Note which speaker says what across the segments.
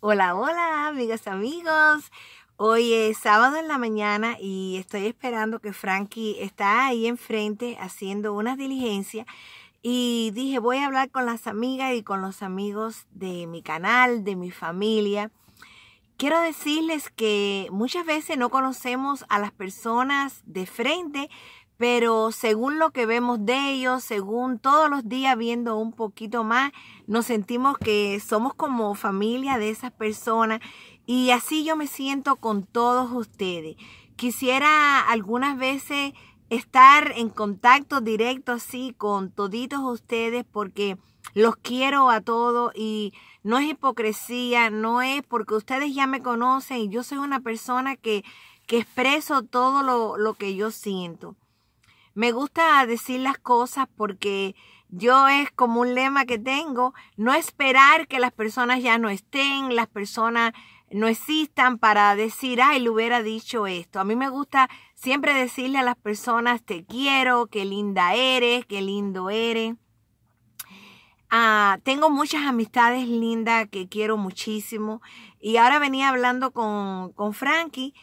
Speaker 1: Hola, hola, amigas, amigos. Hoy es sábado en la mañana y estoy esperando que Frankie está ahí enfrente haciendo unas diligencias. Y dije, voy a hablar con las amigas y con los amigos de mi canal, de mi familia. Quiero decirles que muchas veces no conocemos a las personas de frente, pero según lo que vemos de ellos, según todos los días viendo un poquito más, nos sentimos que somos como familia de esas personas y así yo me siento con todos ustedes. Quisiera algunas veces estar en contacto directo así con toditos ustedes porque los quiero a todos y no es hipocresía, no es porque ustedes ya me conocen y yo soy una persona que, expreso todo lo que yo siento. Me gusta decir las cosas porque yo es como un lema que tengo, no esperar que las personas ya no estén, las personas no existan para decir, ay, le hubiera dicho esto. A mí me gusta siempre decirle a las personas, te quiero, qué linda eres, qué lindo eres. Ah, tengo muchas amistades lindas que quiero muchísimo. Y ahora venía hablando con, con Frankie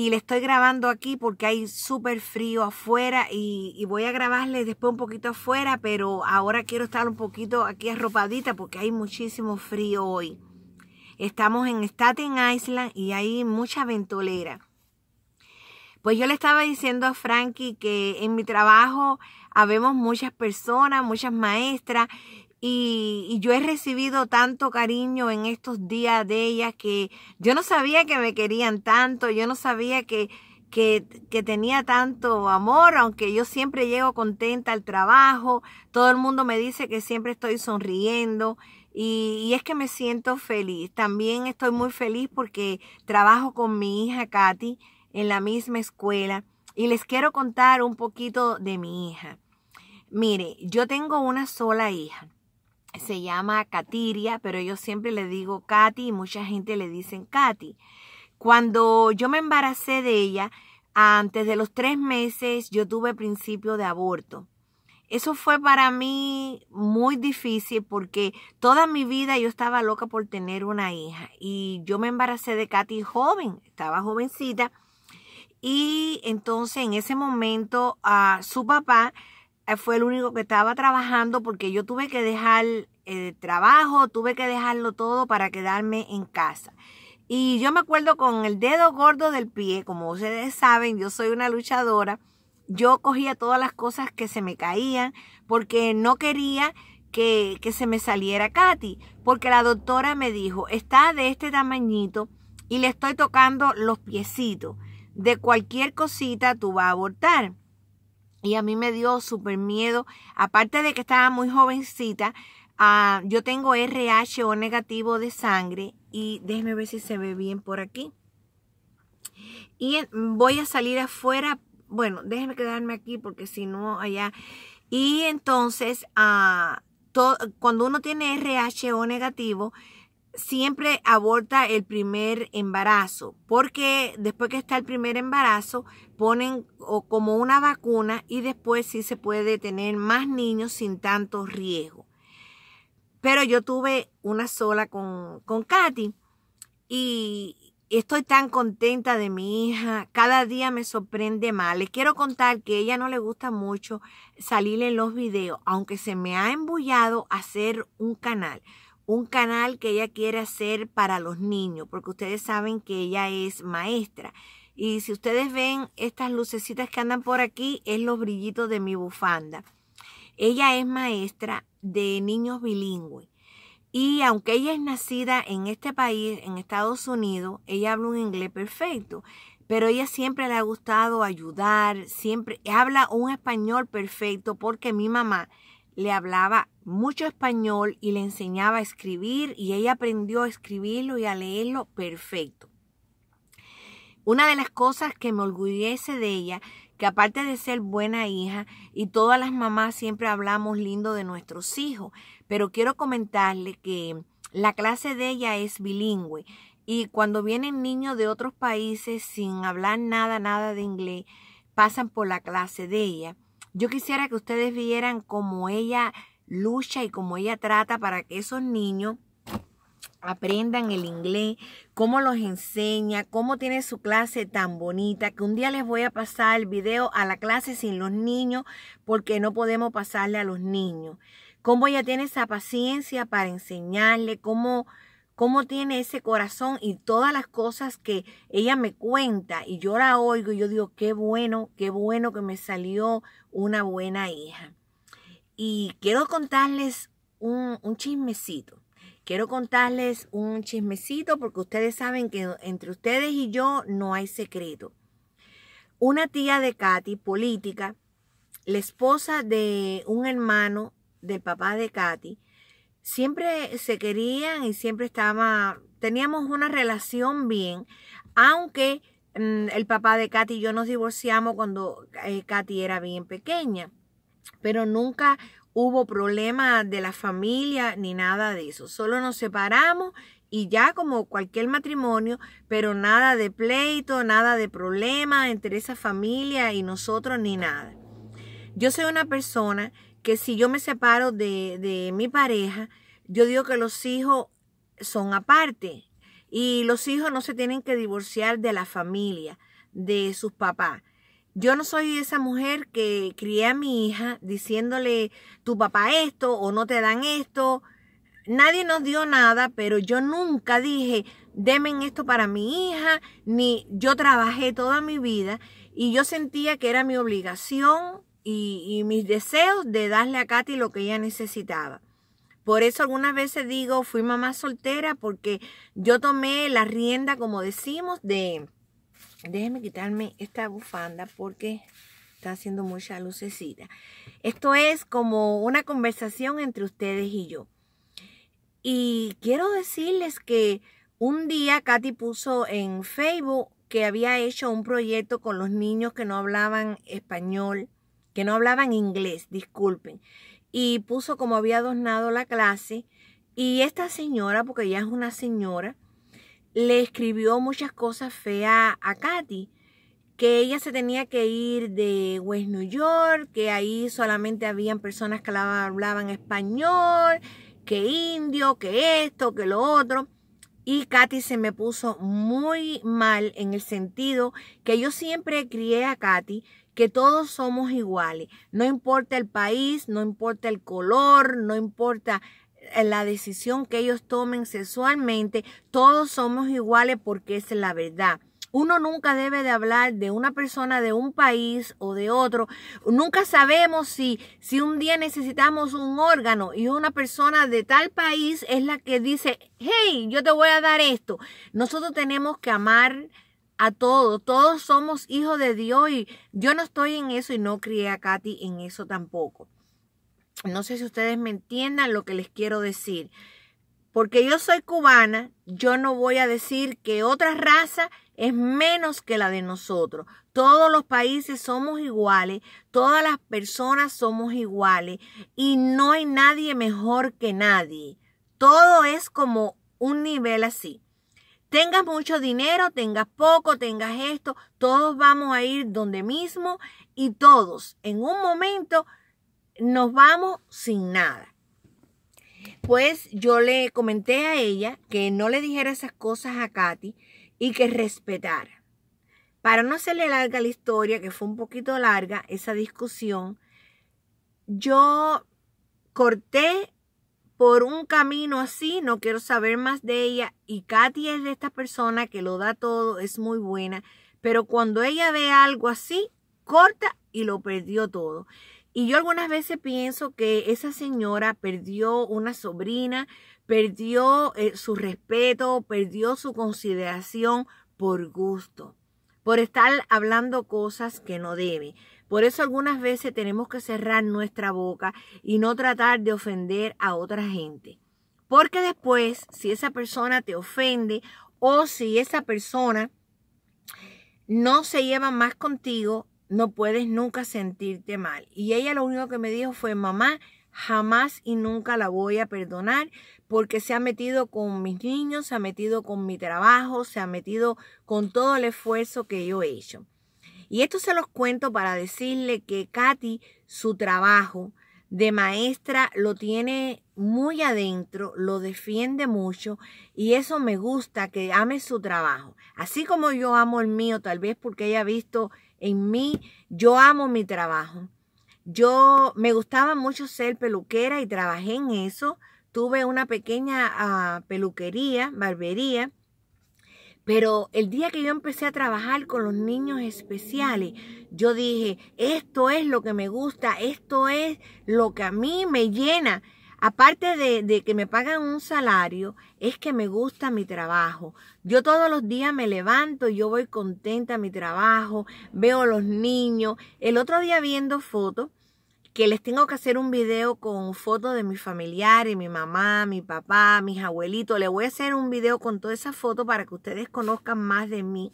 Speaker 1: y le estoy grabando aquí porque hay súper frío afuera y, voy a grabarle después un poquito afuera, pero ahora quiero estar un poquito aquí arropadita porque hay muchísimo frío hoy. Estamos en Staten Island y hay mucha ventolera. Pues yo le estaba diciendo a Frankie que en mi trabajo habemos muchas personas, muchas maestras y, yo he recibido tanto cariño en estos días de ellas que yo no sabía que me querían tanto, yo no sabía que, que, tenía tanto amor, aunque yo siempre llego contenta al trabajo, todo el mundo me dice que siempre estoy sonriendo. y es que me siento feliz. También estoy muy feliz porque trabajo con mi hija Katy en la misma escuela. Y les quiero contar un poquito de mi hija. Mire, yo tengo una sola hija se llama Katiria, pero yo siempre le digo Katy y mucha gente le dicen Katy. Cuando yo me embaracé de ella, antes de los tres meses yo tuve principio de aborto. Eso fue para mí muy difícil porque toda mi vida yo estaba loca por tener una hija y yo me embaracé de Katy joven, estaba jovencita y entonces en ese momento a ah, su papá eh, fue el único que estaba trabajando porque yo tuve que dejar el eh, trabajo, tuve que dejarlo todo para quedarme en casa. Y yo me acuerdo con el dedo gordo del pie, como ustedes saben, yo soy una luchadora, yo cogía todas las cosas que se me caían porque no quería que, que se me saliera Katy, porque la doctora me dijo, está de este tamañito y le estoy tocando los piecitos. De cualquier cosita tú vas a abortar. Y a mí me dio súper miedo, aparte de que estaba muy jovencita, ah, yo tengo RH o negativo de sangre y déjeme ver si se ve bien por aquí. Y voy a salir afuera, bueno, déjeme quedarme aquí porque si no allá. Y entonces, uh, cuando uno tiene RH o negativo, siempre aborta el primer embarazo, porque después que está el primer embarazo ponen como una vacuna y después sí se puede tener más niños sin tanto riesgo. Pero yo tuve una sola con, con Katy y estoy tan contenta de mi hija. Cada día me sorprende más. Les quiero contar que a ella no le gusta mucho salir en los videos, aunque se me ha embullado hacer un canal un canal que ella quiere hacer para los niños, porque ustedes saben que ella es maestra. Y si ustedes ven estas lucecitas que andan por aquí, es los brillitos de mi bufanda. Ella es maestra de niños bilingües. Y aunque ella es nacida en este país, en Estados Unidos, ella habla un inglés perfecto. Pero ella siempre le ha gustado ayudar, siempre habla un español perfecto porque mi mamá le hablaba mucho español y le enseñaba a escribir y ella aprendió a escribirlo y a leerlo perfecto. Una de las cosas que me orgullece de ella, que aparte de ser buena hija, y todas las mamás siempre hablamos lindo de nuestros hijos, pero quiero comentarle que la clase de ella es bilingüe y cuando vienen niños de otros países sin hablar nada, nada de inglés, pasan por la clase de ella yo quisiera que ustedes vieran cómo ella lucha y cómo ella trata para que esos niños aprendan el inglés, cómo los enseña, cómo tiene su clase tan bonita, que un día les voy a pasar el video a la clase sin los niños porque no podemos pasarle a los niños. Cómo ella tiene esa paciencia para enseñarle, cómo cómo tiene ese corazón y todas las cosas que ella me cuenta y yo la oigo y yo digo, qué bueno, qué bueno que me salió una buena hija. Y quiero contarles un, chismecito. Quiero contarles un chismecito porque ustedes saben que entre ustedes y yo no hay secreto. Una tía de Katy, política, la esposa de un hermano del papá de Katy, siempre se querían y siempre estaba, teníamos una relación bien, aunque mm, el papá de Katy y yo nos divorciamos cuando eh, Katy era bien pequeña, pero nunca hubo problema de la familia ni nada de eso, solo nos separamos y ya como cualquier matrimonio, pero nada de pleito, nada de problema entre esa familia y nosotros ni nada. Yo soy una persona que si yo me separo de, de mi pareja, yo digo que los hijos son aparte y los hijos no se tienen que divorciar de la familia, de sus papás. Yo no soy esa mujer que crié a mi hija diciéndole tu papá esto o no te dan esto. Nadie nos dio nada, pero yo nunca dije, denme esto para mi hija, ni yo trabajé toda mi vida y yo sentía que era mi obligación y, mis deseos de darle a Katy lo que ella necesitaba. Por eso algunas veces digo, fui mamá soltera porque yo tomé la rienda, como decimos, de... Déjenme quitarme esta bufanda porque está haciendo mucha lucecita. Esto es como una conversación entre ustedes y yo. Y quiero decirles que un día Katy puso en Facebook que había hecho un proyecto con los niños que no hablaban español que no hablaban inglés, disculpen, y puso como había adornado la clase. Y esta señora, porque ella es una señora, le escribió muchas cosas feas a Katy, que ella se tenía que ir de West New York, que ahí solamente habían personas que hablaban español, que indio, que esto, que lo otro. Y Katy se me puso muy mal en el sentido que yo siempre crié a Katy que todos somos iguales. No importa el país, no importa el color, no importa eh, la decisión que ellos tomen sexualmente, todos somos iguales porque es la verdad. Uno nunca debe de hablar de una persona de un país o de otro. Nunca sabemos si, si un día necesitamos un órgano y una persona de tal país es la que dice, hey, yo te voy a dar esto. Nosotros tenemos que amar a todos. Todos somos hijos de Dios y yo no estoy en eso y no crié a Katy en eso tampoco. No sé si ustedes me entiendan lo que les quiero decir. Porque yo soy cubana, yo no voy a decir que otra raza es menos que la de nosotros. Todos los países somos iguales, todas las personas somos iguales y no hay nadie mejor que nadie. Todo es como un nivel así. Tengas mucho dinero, tengas poco, tengas esto, todos vamos a ir donde mismo y todos en un momento nos vamos sin nada. Pues yo le comenté a ella que no le dijera esas cosas a Katy y que respetara. Para no hacerle larga la historia, que fue un poquito larga esa discusión, yo corté por un camino así, no quiero saber más de ella. Y Katy es de esta persona que lo da todo, es muy buena, pero cuando ella ve algo así, corta y lo perdió todo. Y yo algunas veces pienso que esa señora perdió una sobrina, perdió eh, su respeto, perdió su consideración por gusto, por estar hablando cosas que no debe. Por eso algunas veces tenemos que cerrar nuestra boca y no tratar de ofender a otra gente. Porque después, si esa persona te ofende o si esa persona no se lleva más contigo, no puedes nunca sentirte mal. Y ella lo único que me dijo fue, mamá, jamás y nunca la voy a perdonar porque se ha metido con mis niños, se ha metido con mi trabajo, se ha metido con todo el esfuerzo que yo he hecho. Y esto se los cuento para decirle que Katy, su trabajo de maestra lo tiene muy adentro, lo defiende mucho y eso me gusta, que ame su trabajo. Así como yo amo el mío, tal vez porque ella visto en mí, yo amo mi trabajo. Yo me gustaba mucho ser peluquera y trabajé en eso. Tuve una pequeña ah, peluquería, barbería pero el día que yo empecé a trabajar con los niños especiales, yo dije, esto es lo que me gusta, esto es lo que a mí me llena. Aparte de, que me pagan un salario, es que me gusta mi trabajo. Yo todos los días me levanto, yo voy contenta a mi trabajo, veo a los niños. El otro día viendo fotos, que les tengo que hacer un video con fotos de mis familiares, mi mamá, mi papá, mis abuelitos. Les voy a hacer un video con todas esas fotos para que ustedes conozcan más de mí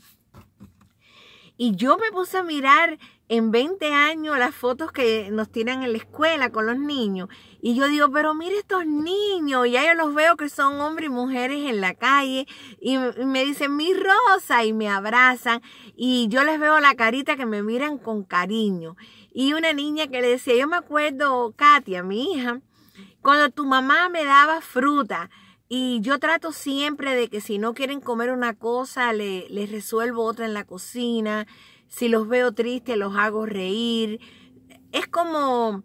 Speaker 1: y yo me puse a mirar en 20 años las fotos que nos tiran en la escuela con los niños. Y yo digo, pero mire estos niños, ya yo los veo que son hombres y mujeres en la calle. Y me dicen, mi rosa, y me abrazan. Y yo les veo la carita que me miran con cariño. Y una niña que le decía, yo me acuerdo, Katia, mi hija, cuando tu mamá me daba fruta y yo trato siempre de que si no quieren comer una cosa, le, les resuelvo otra en la cocina. Si los veo tristes, los hago reír. Es como,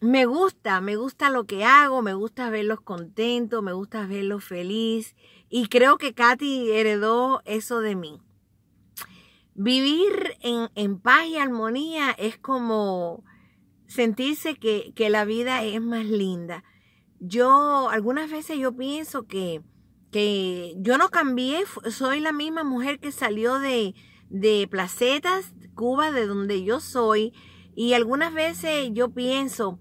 Speaker 1: me gusta, me gusta lo que hago, me gusta verlos contentos, me gusta verlos feliz. Y creo que Katy heredó eso de mí. Vivir en, en paz y armonía es como sentirse que, que la vida es más linda yo algunas veces yo pienso que, que yo no cambié, soy la misma mujer que salió de, de Placetas, Cuba, de donde yo soy. Y algunas veces yo pienso,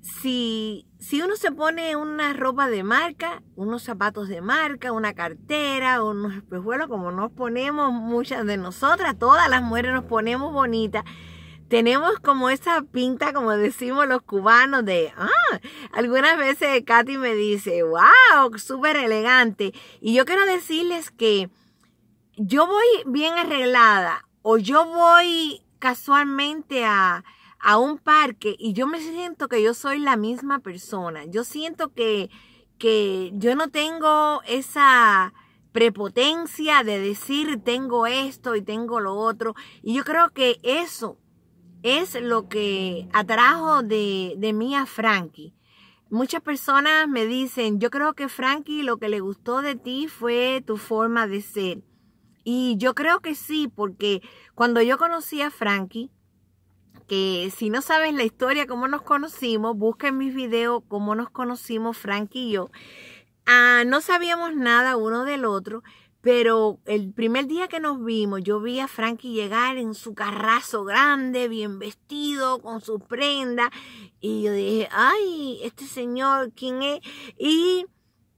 Speaker 1: si, si uno se pone una ropa de marca, unos zapatos de marca, una cartera, unos bueno como nos ponemos muchas de nosotras, todas las mujeres nos ponemos bonitas, tenemos como esa pinta, como decimos los cubanos, de, ah, algunas veces Katy me dice, wow, súper elegante. Y yo quiero decirles que yo voy bien arreglada o yo voy casualmente a, a un parque y yo me siento que yo soy la misma persona. Yo siento que, que yo no tengo esa prepotencia de decir tengo esto y tengo lo otro. Y yo creo que eso es lo que atrajo de, mí a Frankie. Muchas personas me dicen, yo creo que Frankie lo que le gustó de ti fue tu forma de ser. Y yo creo que sí, porque cuando yo conocí a Frankie, que si no sabes la historia, cómo nos conocimos, busca en mis videos cómo nos conocimos Frankie y yo. Ah, no sabíamos nada uno del otro, pero el primer día que nos vimos, yo vi a Frankie llegar en su carrazo grande, bien vestido, con su prenda. Y yo dije, ay, este señor, ¿quién es? Y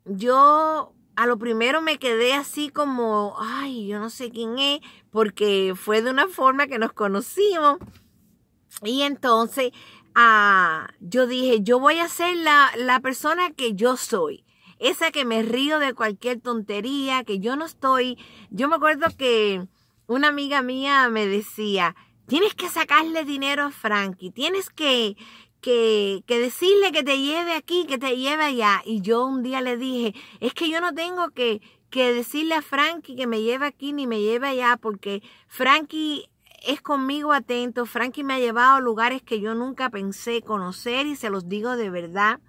Speaker 1: yo a lo primero me quedé así como, ay, yo no sé quién es, porque fue de una forma que nos conocimos. Y entonces ah, yo dije, yo voy a ser la persona que yo soy esa que me río de cualquier tontería, que yo no estoy. Yo me acuerdo que una amiga mía me decía, tienes que sacarle dinero a Frankie, tienes que, que, decirle que te lleve aquí, que te lleve allá. Y yo un día le dije, es que yo no tengo que, que decirle a Frankie que me lleve aquí ni me lleve allá, porque Frankie es conmigo atento, Frankie me ha llevado a lugares que yo nunca pensé conocer y se los digo de verdad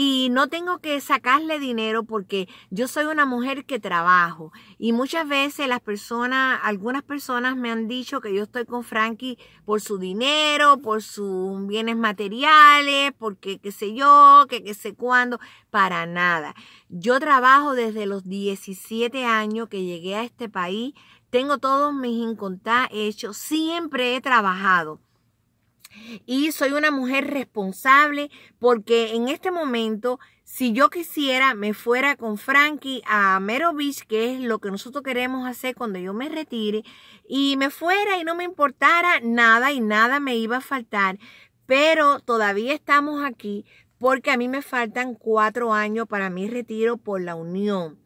Speaker 1: y no tengo que sacarle dinero porque yo soy una mujer que trabajo. Y muchas veces las personas, algunas personas me han dicho que yo estoy con Frankie por su dinero, por sus bienes materiales, porque qué sé yo, que qué sé cuándo, para nada. Yo trabajo desde los 17 años que llegué a este país. Tengo todos mis incontados hechos, siempre he trabajado y soy una mujer responsable porque en este momento, si yo quisiera, me fuera con Frankie a Mero que es lo que nosotros queremos hacer cuando yo me retire, y me fuera y no me importara nada y nada me iba a faltar. Pero todavía estamos aquí porque a mí me faltan cuatro años para mi retiro por la unión.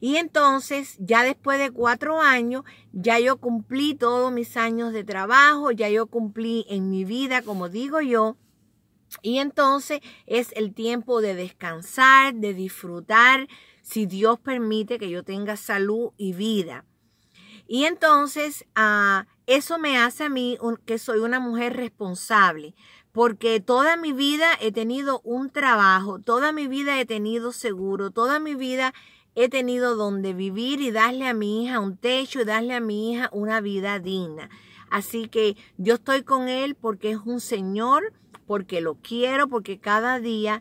Speaker 1: Y entonces, ya después de cuatro años, ya yo cumplí todos mis años de trabajo, ya yo cumplí en mi vida, como digo yo. Y entonces es el tiempo de descansar, de disfrutar, si Dios permite que yo tenga salud y vida. Y entonces ah, eso me hace a mí que soy una mujer responsable, porque toda mi vida he tenido un trabajo, toda mi vida he tenido seguro, toda mi vida he tenido donde vivir y darle a mi hija un techo y darle a mi hija una vida digna. Así que yo estoy con él porque es un Señor, porque lo quiero, porque cada día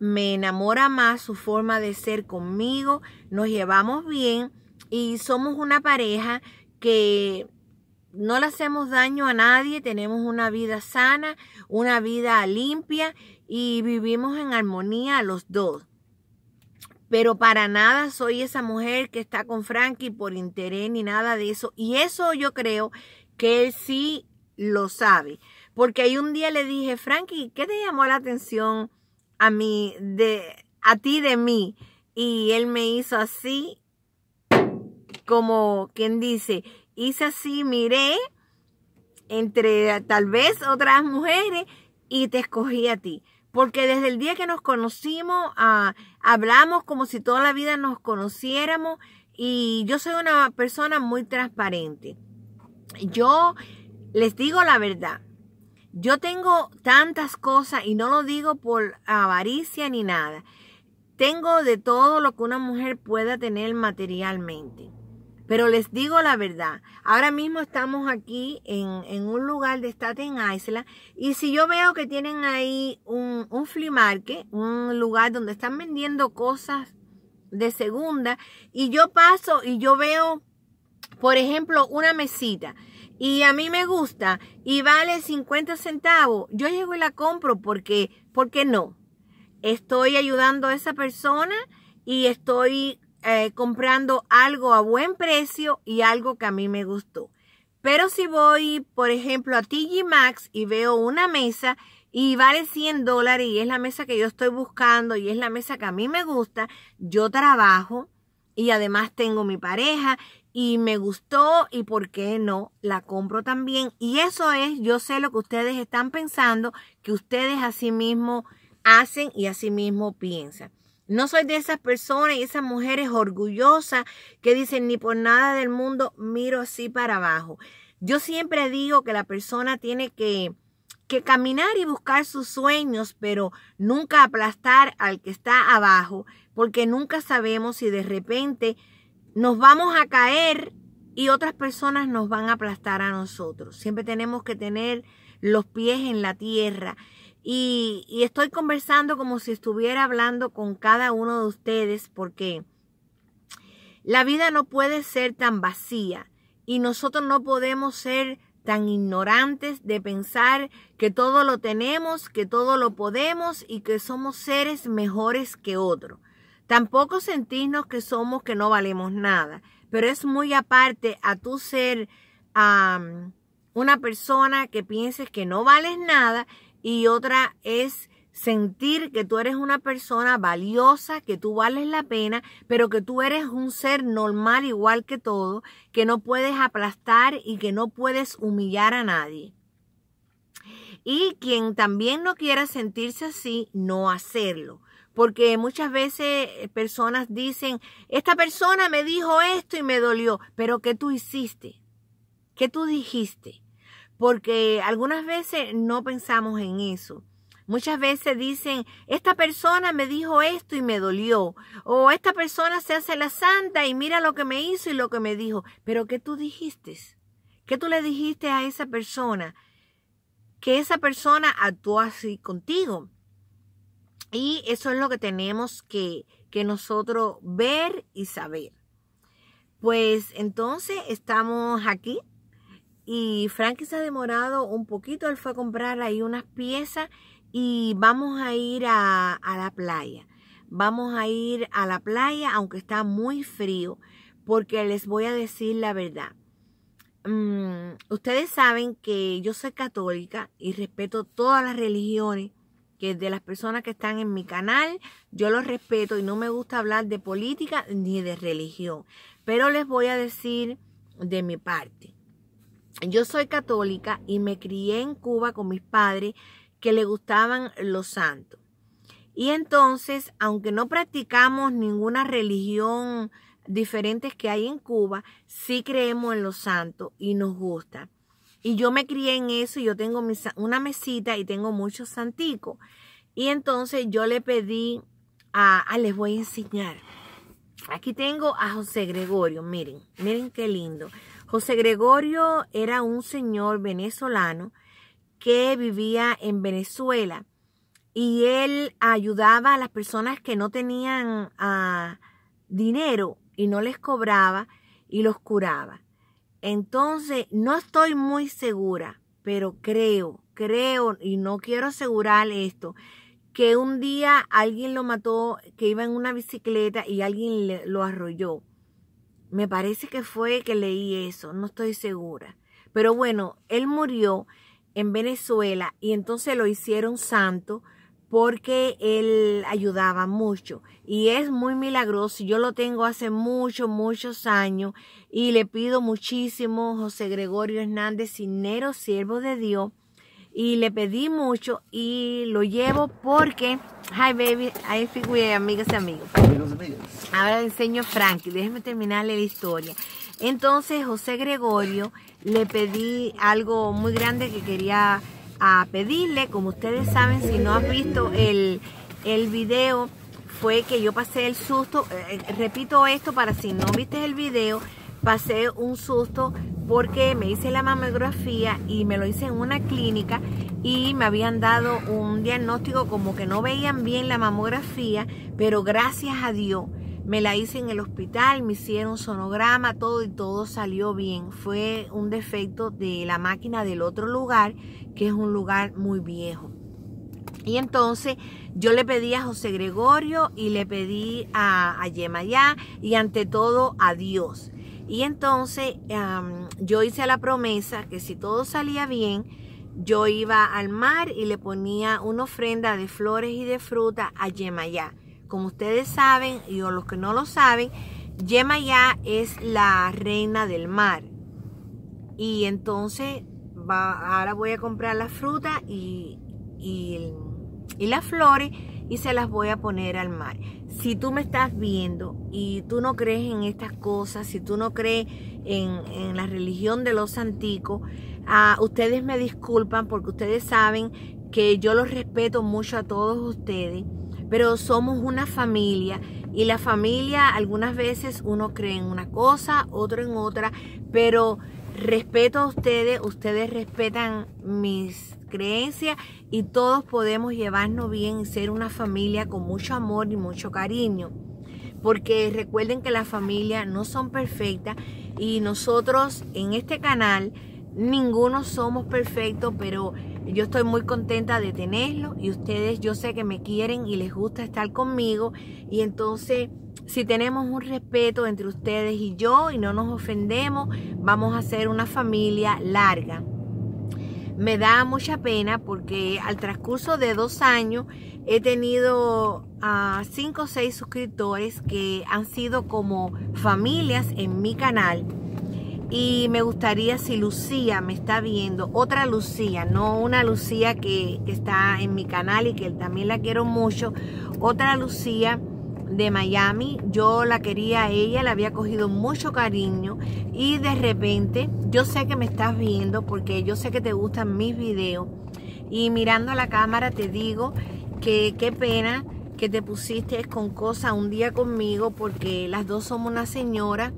Speaker 1: me enamora más su forma de ser conmigo, nos llevamos bien y somos una pareja que no le hacemos daño a nadie, tenemos una vida sana, una vida limpia y vivimos en armonía los dos. Pero para nada soy esa mujer que está con Frankie por interés ni nada de eso. Y eso yo creo que él sí lo sabe. Porque ahí un día le dije, Frankie, ¿qué te llamó la atención a mí, de, a ti de mí? Y él me hizo así, como quien dice, hice así, miré entre tal vez otras mujeres y te escogí a ti. Porque desde el día que nos conocimos, ah, hablamos como si toda la vida nos conociéramos y yo soy una persona muy transparente. Yo les digo la verdad. Yo tengo tantas cosas y no lo digo por avaricia ni nada. Tengo de todo lo que una mujer pueda tener materialmente. Pero les digo la verdad, ahora mismo estamos aquí en, un lugar de Staten Island y si yo veo que tienen ahí un, un flea market, un lugar donde están vendiendo cosas de segunda y yo paso y yo veo, por ejemplo, una mesita y a mí me gusta y vale 50 centavos, yo llego y la compro porque, porque no. Estoy ayudando a esa persona y estoy eh, comprando algo a buen precio y algo que a mí me gustó. Pero si voy, por ejemplo, a TG Maxx y veo una mesa y vale 100 dólares y es la mesa que yo estoy buscando y es la mesa que a mí me gusta, yo trabajo y además tengo mi pareja y me gustó y por qué no la compro también. Y eso es, yo sé lo que ustedes están pensando, que ustedes así mismo hacen y así mismo piensan. No soy de esas personas y esas mujeres orgullosas que dicen ni por nada del mundo miro así para abajo. Yo siempre digo que la persona tiene que, que caminar y buscar sus sueños, pero nunca aplastar al que está abajo, porque nunca sabemos si de repente nos vamos a caer y otras personas nos van a aplastar a nosotros. Siempre tenemos que tener los pies en la tierra y, estoy conversando como si estuviera hablando con cada uno de ustedes porque la vida no puede ser tan vacía y nosotros no podemos ser tan ignorantes de pensar que todo lo tenemos, que todo lo podemos y que somos seres mejores que otros. Tampoco sentirnos que somos que no valemos nada, pero es muy aparte a tú ser a una persona que pienses que no vales nada y otra es sentir que tú eres una persona valiosa, que tú vales la pena, pero que tú eres un ser normal igual que todo, que no puedes aplastar y que no puedes humillar a nadie. Y quien también no quiera sentirse así, no hacerlo. Porque muchas veces eh, personas dicen, esta persona me dijo esto y me dolió, pero ¿qué tú hiciste? ¿Qué tú dijiste? porque algunas veces no pensamos en eso. Muchas veces dicen, esta persona me dijo esto y me dolió, o esta persona se hace la santa y mira lo que me hizo y lo que me dijo, pero ¿qué tú dijiste? ¿Qué tú le dijiste a esa persona? Que esa persona actuó así contigo. Y eso es lo que tenemos que, que nosotros ver y saber. Pues entonces estamos aquí y Frankie se ha demorado un poquito, él fue a comprar ahí unas piezas y vamos a ir a, la playa. Vamos a ir a la playa aunque está muy frío, porque les voy a decir la verdad. Mm, ustedes saben que yo soy católica y respeto todas las religiones, que de las personas que están en mi canal, yo los respeto y no me gusta hablar de política ni de religión, pero les voy a decir de mi parte yo soy católica y me crié en Cuba con mis padres que le gustaban los santos. Y entonces, aunque no practicamos ninguna religión diferente que hay en Cuba, sí creemos en los santos y nos gusta. Y yo me crié en eso, y yo tengo una mesita y tengo muchos santicos. Y entonces yo le pedí a, a, ah, les voy a enseñar. Aquí tengo a José Gregorio, miren, miren qué lindo. José Gregorio era un señor venezolano que vivía en Venezuela y él ayudaba a las personas que no tenían ah, dinero y no les cobraba y los curaba. Entonces, no estoy muy segura, pero creo, creo, y no quiero asegurar esto, que un día alguien lo mató, que iba en una bicicleta y alguien lo arrolló. Me parece que fue que leí eso, no estoy segura. Pero bueno, él murió en Venezuela y entonces lo hicieron santo porque él ayudaba mucho y es muy milagroso. Yo lo tengo hace muchos, muchos años y le pido muchísimo, José Gregorio Hernández Cinero, siervo de Dios, y le pedí mucho y lo llevo porque, hi baby, ahí fui, amigas y amigos. Amigos, Ahora le enseño a Frankie, déjeme terminarle la historia. Entonces José Gregorio le pedí algo muy grande que quería a ah, pedirle, como ustedes saben, si no has visto el, el video, fue que yo pasé el susto, eh, repito esto para si no viste el video, pasé un susto porque me hice la mamografía y me lo hice en una clínica y me habían dado un diagnóstico como que no veían bien la mamografía, pero gracias a Dios me la hice en el hospital, me hicieron sonograma, todo y todo salió bien. Fue un defecto de la máquina del otro lugar, que es un lugar muy viejo. Y entonces yo le pedí a José Gregorio y le pedí a, a Yemayá y ante todo a Dios y entonces yo hice la promesa que si todo salía bien, yo iba al mar y le ponía una ofrenda de flores y de fruta a Yemayá. Como ustedes saben, y o los que no lo saben, Yemayá es la reina del mar. Y entonces va, ahora voy a comprar la fruta y, y las flores y se las voy a poner al mar. Si tú me estás viendo y tú no crees en estas cosas, si tú no crees en, la religión de los anticos, ah, ustedes me disculpan porque ustedes saben que yo los respeto mucho a todos ustedes, pero somos una familia y la familia algunas veces uno cree en una cosa, otro en otra, pero respeto a ustedes, ustedes respetan mis creencias y todos podemos llevarnos bien y ser una familia con mucho amor y mucho cariño. Porque recuerden que las familias no son perfectas y nosotros en este canal ninguno somos perfectos, pero yo estoy muy contenta de tenerlo y ustedes yo sé que me quieren y les gusta estar conmigo y entonces si tenemos un respeto entre ustedes y yo y no nos ofendemos, vamos a ser una familia larga me da mucha pena porque al transcurso de dos años he tenido a ah, cinco o seis suscriptores que han sido como familias en mi canal. Y me gustaría si Lucía me está viendo, otra Lucía, no una Lucía que está en mi canal y que también la quiero mucho, otra Lucía de Miami. Yo la quería ella, la había cogido mucho cariño y de repente yo sé que me estás viendo porque yo sé que te gustan mis videos y mirando a la cámara te digo que qué pena que te pusiste con cosas un día conmigo porque las dos somos una señora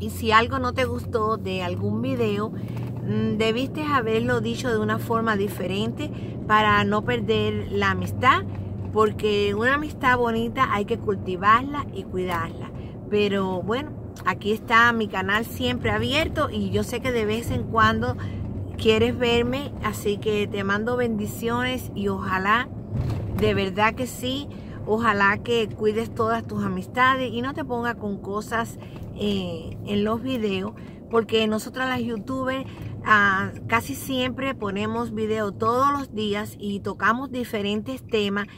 Speaker 1: y si algo no te gustó de algún video mm, debiste haberlo dicho de una forma diferente para no perder la amistad porque una amistad bonita hay que cultivarla y cuidarla. Pero bueno, aquí está mi canal siempre abierto y yo sé que de vez en cuando quieres verme, así que te mando bendiciones y ojalá, de verdad que sí, ojalá que cuides todas tus amistades y no te pongas con cosas eh, en los videos, porque nosotras las youtubers ah, casi siempre ponemos videos todos los días y tocamos diferentes temas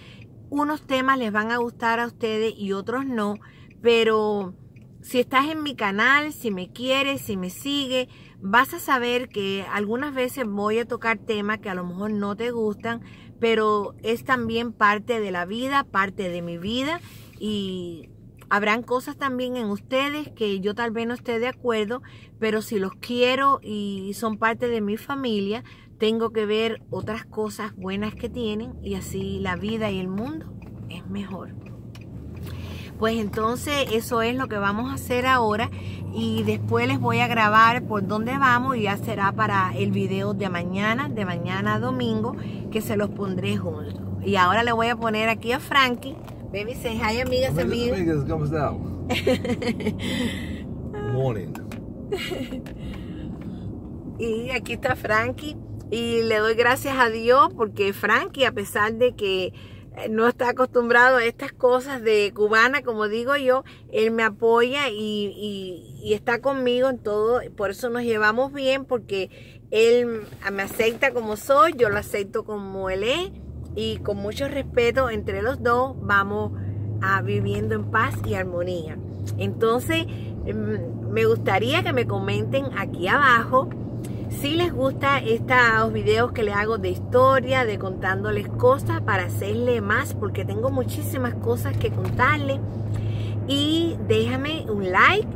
Speaker 1: unos temas les van a gustar a ustedes y otros no, pero si estás en mi canal, si me quieres, si me sigues, vas a saber que algunas veces voy a tocar temas que a lo mejor no te gustan, pero es también parte de la vida, parte de mi vida y habrán cosas también en ustedes que yo tal vez no esté de acuerdo, pero si los quiero y son parte de mi familia, tengo que ver otras cosas buenas que tienen y así la vida y el mundo es mejor. Pues entonces eso es lo que vamos a hacer ahora y después les voy a grabar por dónde vamos y ya será para el video de mañana, de mañana a domingo, que se los pondré juntos. Y ahora le voy a poner aquí a Frankie. Baby, say hi, amigas, amigos. Amigas, Morning. y aquí está Frankie y le doy gracias a Dios porque Frankie, a pesar de que eh, no está acostumbrado a estas cosas de cubana, como digo yo, él me apoya y, está conmigo en todo, por eso nos llevamos bien, porque él me acepta como soy, yo lo acepto como él es, y con mucho respeto entre los dos vamos a viviendo en paz y armonía. Entonces, mm, me gustaría que me comenten aquí abajo si les gusta estos videos que les hago de historia, de contándoles cosas para hacerle más, porque tengo muchísimas cosas que contarle. Y déjame un like.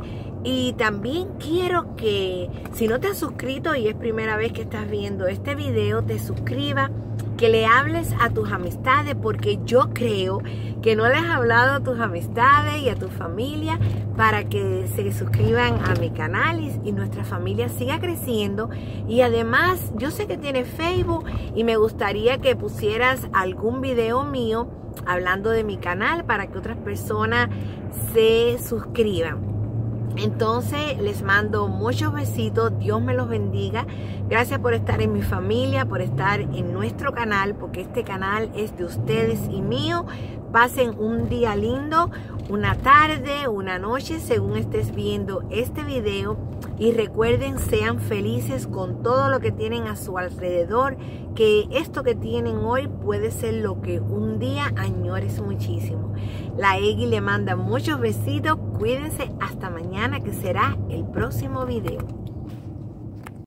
Speaker 1: Y también quiero que si no te has suscrito y es primera vez que estás viendo este video, te suscribas que le hables a tus amistades, porque yo creo que no le has hablado a tus amistades y a tu familia para que se suscriban a mi canal y, nuestra familia siga creciendo. Y además, yo sé que tienes Facebook y me gustaría que pusieras algún video mío hablando de mi canal para que otras personas se suscriban. Entonces les mando muchos besitos, Dios me los bendiga. Gracias por estar en mi familia, por estar en nuestro canal, porque este canal es de ustedes y mío. Pasen un día lindo, una tarde, una noche, según estés viendo este video. Y recuerden, sean felices con todo lo que tienen a su alrededor, que esto que tienen hoy puede ser lo que un día añores muchísimo. La Eggy le manda muchos besitos Cuídense hasta mañana que será el próximo video.